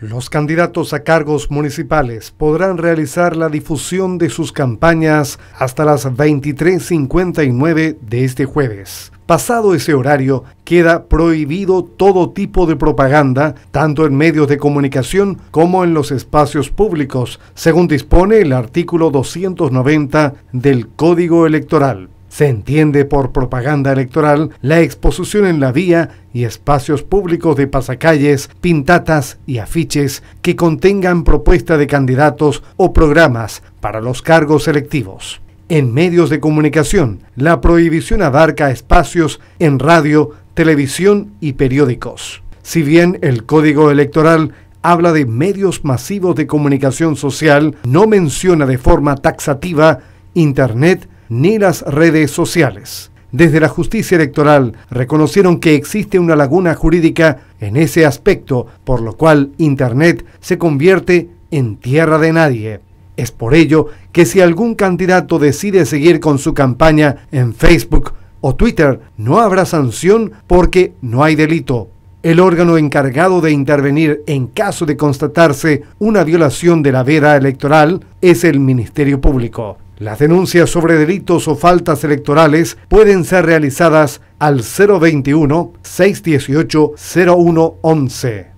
Los candidatos a cargos municipales podrán realizar la difusión de sus campañas hasta las 23.59 de este jueves. Pasado ese horario, queda prohibido todo tipo de propaganda, tanto en medios de comunicación como en los espacios públicos, según dispone el artículo 290 del Código Electoral. Se entiende por propaganda electoral la exposición en la vía y espacios públicos de pasacalles, pintatas y afiches que contengan propuesta de candidatos o programas para los cargos electivos. En medios de comunicación, la prohibición abarca espacios en radio, televisión y periódicos. Si bien el Código Electoral habla de medios masivos de comunicación social, no menciona de forma taxativa Internet ni las redes sociales. Desde la justicia electoral reconocieron que existe una laguna jurídica en ese aspecto, por lo cual Internet se convierte en tierra de nadie. Es por ello que si algún candidato decide seguir con su campaña en Facebook o Twitter, no habrá sanción porque no hay delito. El órgano encargado de intervenir en caso de constatarse una violación de la veda electoral es el Ministerio Público. Las denuncias sobre delitos o faltas electorales pueden ser realizadas al 021 618 0111.